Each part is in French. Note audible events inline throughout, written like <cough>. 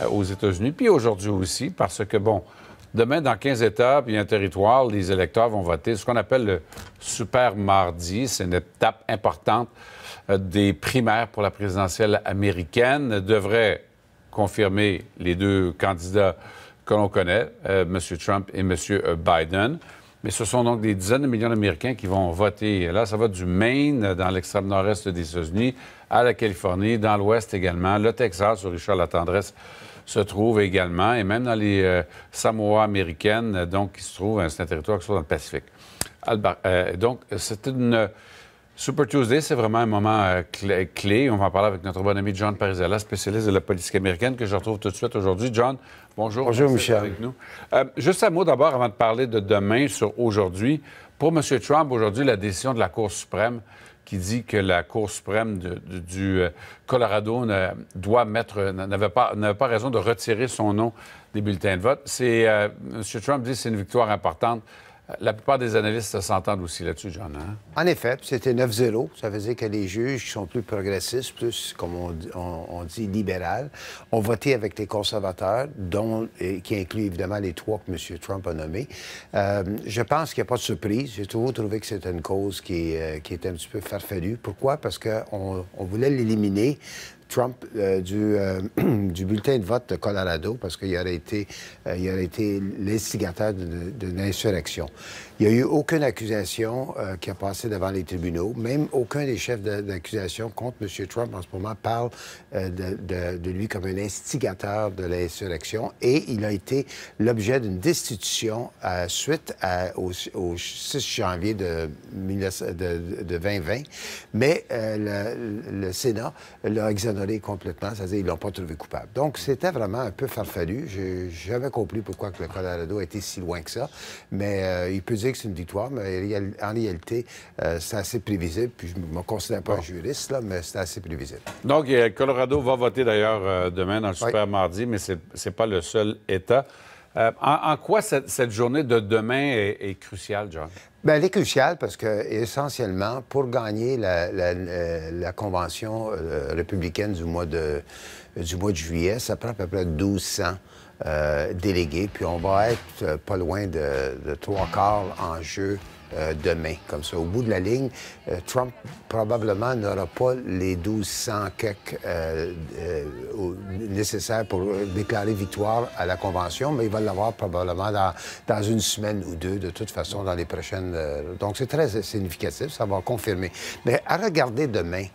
Euh, aux États-Unis, puis aujourd'hui aussi, parce que, bon, demain, dans 15 États, puis un territoire, les électeurs vont voter ce qu'on appelle le super mardi. C'est une étape importante euh, des primaires pour la présidentielle américaine. Devrait confirmer les deux candidats que l'on connaît, Monsieur M. Trump et M. Biden. Mais ce sont donc des dizaines de millions d'Américains qui vont voter. Là, ça va du Maine, dans l'extrême nord-est des États-Unis, à la Californie, dans l'ouest également, le Texas, où Richard Latendresse se trouve également, et même dans les euh, Samoa américaines, donc qui se trouvent, hein, c'est un territoire qui se trouve dans le Pacifique. Euh, donc, c'est une Super Tuesday, c'est vraiment un moment euh, clé, On va en parler avec notre bon ami John Parizella, spécialiste de la politique américaine, que je retrouve tout de suite aujourd'hui. John, bonjour. Bonjour, Michel. Avec nous. Euh, juste un mot d'abord avant de parler de demain sur aujourd'hui. Pour M. Trump, aujourd'hui, la décision de la Cour suprême qui dit que la Cour suprême du euh, Colorado doit mettre, n'avait pas, raison de retirer son nom des bulletins de vote. C'est, M. Trump dit que c'est une victoire importante la plupart des analystes s'entendent aussi là-dessus, John. Hein? En effet, c'était 9-0. Ça veut dire que les juges qui sont plus progressistes, plus, comme on, dit, libérales, ont voté avec les conservateurs, dont, qui inclut évidemment les trois que M. Trump a nommés. Euh, je pense qu'il n'y a pas de surprise. J'ai toujours trouvé que c'était une cause qui, était euh, un petit peu farfelue. Pourquoi? Parce qu'on voulait l'éliminer Trump euh, euh, <clears throat> du, bulletin de vote de Colorado parce qu'il aurait été, euh, été l'instigateur de l'insurrection. Il n'y a eu aucune accusation qui a passé devant les tribunaux. Même aucun des chefs d'accusation contre M. Trump en ce moment parle de, lui comme un instigateur de l'insurrection. Et il a été l'objet d'une destitution suite au, 6 janvier de, 2020. Mais le, le, Sénat l'a exonéré complètement, c'est-à-dire qu'ils ne l'ont pas trouvé coupable. Donc, c'était vraiment un peu farfelu. Je jamais compris pourquoi le Colorado a été si loin que ça. Mais euh, il peut dire que c'est une victoire, mais en réalité, euh, c'est assez prévisible. Puis je ne me considère pas un juriste, là, mais c'est assez prévisible. Donc, le euh, Colorado va voter d'ailleurs demain dans le Super Mardi, mais ce n'est pas le seul État. Euh, en, quoi cette, journée de demain est, cruciale, John? Ben, elle est cruciale parce que, essentiellement, pour gagner la, euh, convention euh, républicaine du mois, de, juillet, ça prend à peu près 1200 délégués. Puis on va être pas loin de trois quarts en jeu euh, demain. Comme ça, au bout de la ligne, euh, Trump probablement n'aura pas les 1200 quelques euh, nécessaires pour déclarer victoire à la Convention, mais il va l'avoir probablement dans, une semaine ou deux, de toute façon, dans les prochaines... donc, c'est très significatif, ça va confirmer. Mais à regarder demain,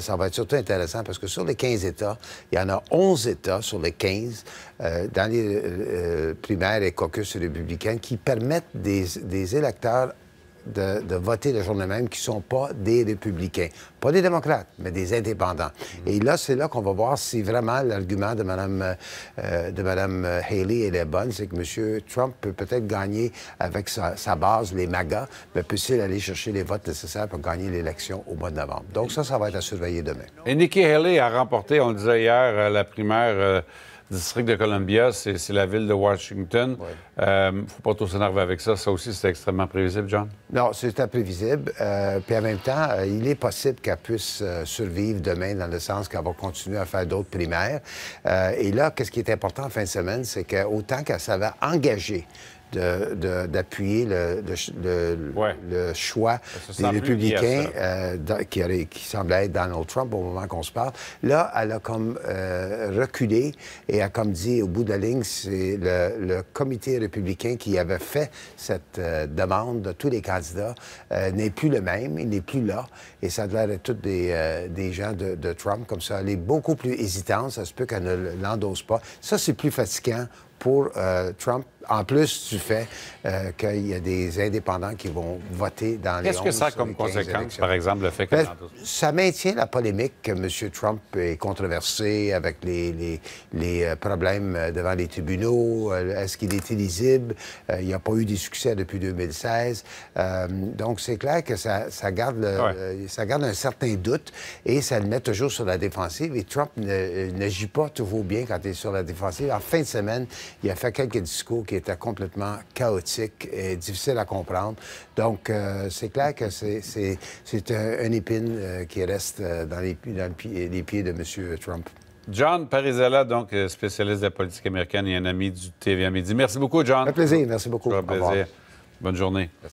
ça va être surtout intéressant parce que sur les 15 États, il y en a 11 États sur les 15 dans les primaires et caucus républicains qui permettent des, des électeurs de, voter le jour même qui ne sont pas des républicains. Pas des démocrates, mais des indépendants. Mm-hmm. Et là, c'est là qu'on va voir si vraiment l'argument de Mme, euh, de madame euh, Haley est bon. c'est que M. Trump peut peut-être gagner avec sa, base, les MAGA, mais peut-il aller chercher les votes nécessaires pour gagner l'élection au mois de novembre? Donc ça, ça va être à surveiller demain. Et Nikki Haley a remporté, on le disait hier, euh, la primaire district de Columbia, c'est la ville de Washington. Il ne euh, faut pas trop s'énerver avec ça. Ça aussi, c'est extrêmement prévisible, John? Non, c'est prévisible. Euh, puis en même temps, euh, il est possible qu'elle puisse survivre demain dans le sens qu'elle va continuer à faire d'autres primaires. et là, qu'est-ce qui est important en fin de semaine, c'est qu'autant qu'elle s'avait engager d'appuyer le, choix des républicains euh, qui, qui, semblait être Donald Trump au moment qu'on se parle. Là, elle a comme euh, reculé et a comme dit au bout de la ligne, c'est le, comité républicain qui avait fait cette euh, demande de tous les candidats n'est plus le même, il n'est plus là. Et ça devait être tous des, gens de, de Trump comme ça. Elle est beaucoup plus hésitante, ça se peut qu'elle ne l'endosse pas. Ça, c'est plus fatigant pour euh, Trump. En plus du fait euh, qu'il y a des indépendants qui vont voter dans les Qu'est-ce que ça a comme conséquence, par exemple, le fait que... Ben, ça maintient la polémique que M. Trump est controversé avec les, les, les euh, problèmes euh, devant les tribunaux. Euh, est-ce qu'il est illisible? il n'y a pas eu de succès depuis 2016. donc, c'est clair que ça, ça garde ça garde un certain doute et ça le met toujours sur la défensive. Et Trump n'agit pas toujours bien quand il est sur la défensive. En fin de semaine, il a fait quelques discours qui étaient complètement chaotique et difficile à comprendre. Donc, euh, c'est clair que c'est un, une épine euh, qui reste euh, dans, les, dans les pieds de M. Trump. John Parizella, donc spécialiste de la politique américaine et un ami du TVA Midi. Merci beaucoup, John. Un plaisir, merci beaucoup. plaisir. Bonne journée.